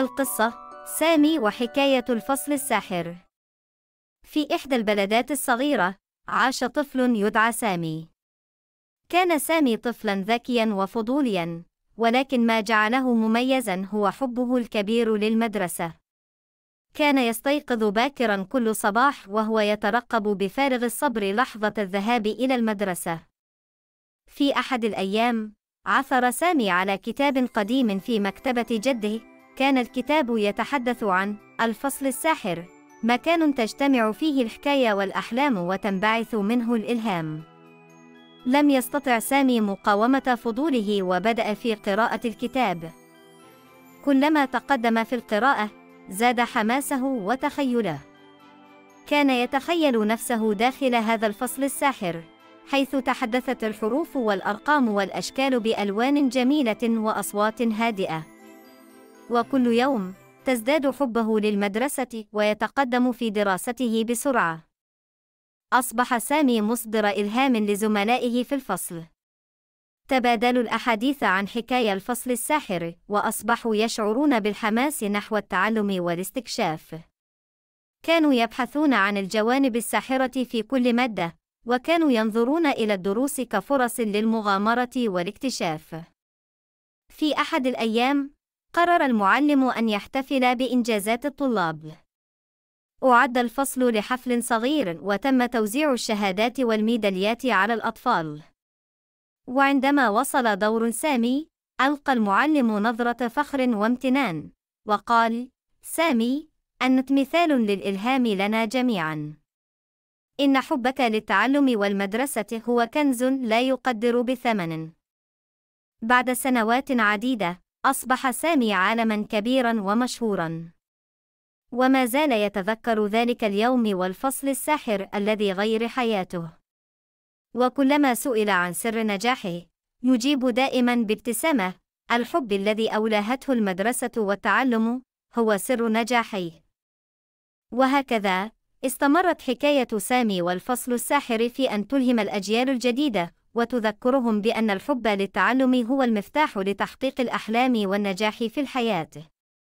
القصة سامي وحكاية الفصل الساحر في إحدى البلدات الصغيرة عاش طفل يدعى سامي كان سامي طفلا ذكيا وفضوليا ولكن ما جعله مميزا هو حبه الكبير للمدرسة كان يستيقظ باكرا كل صباح وهو يترقب بفارغ الصبر لحظة الذهاب إلى المدرسة في أحد الأيام عثر سامي على كتاب قديم في مكتبة جده كان الكتاب يتحدث عن الفصل الساحر مكان تجتمع فيه الحكاية والأحلام وتنبعث منه الإلهام لم يستطع سامي مقاومة فضوله وبدأ في قراءة الكتاب كلما تقدم في القراءة زاد حماسه وتخيله كان يتخيل نفسه داخل هذا الفصل الساحر حيث تحدثت الحروف والأرقام والأشكال بألوان جميلة وأصوات هادئة وكل يوم تزداد حبه للمدرسة ويتقدم في دراسته بسرعة. أصبح سامي مصدر إلهام لزملائه في الفصل. تبادلوا الأحاديث عن حكاية الفصل الساحر، وأصبحوا يشعرون بالحماس نحو التعلم والاستكشاف. كانوا يبحثون عن الجوانب الساحرة في كل مادة، وكانوا ينظرون إلى الدروس كفرص للمغامرة والاكتشاف. في أحد الأيام، قرر المعلم أن يحتفل بإنجازات الطلاب. أعد الفصل لحفل صغير وتم توزيع الشهادات والميداليات على الأطفال. وعندما وصل دور سامي، ألقى المعلم نظرة فخر وامتنان، وقال: سامي، أنت مثال للإلهام لنا جميعًا. إن حبك للتعلم والمدرسة هو كنز لا يقدر بثمن. بعد سنوات عديدة، أصبح سامي عالمًا كبيرًا ومشهورًا. وما زال يتذكر ذلك اليوم والفصل الساحر الذي غير حياته. وكلما سئل عن سر نجاحه، يجيب دائمًا بابتسامة: الحب الذي أولاهته المدرسة والتعلم هو سر نجاحي. وهكذا، استمرت حكاية سامي والفصل الساحر في أن تلهم الأجيال الجديدة وتذكرهم بأن الحب للتعلم هو المفتاح لتحقيق الأحلام والنجاح في الحياة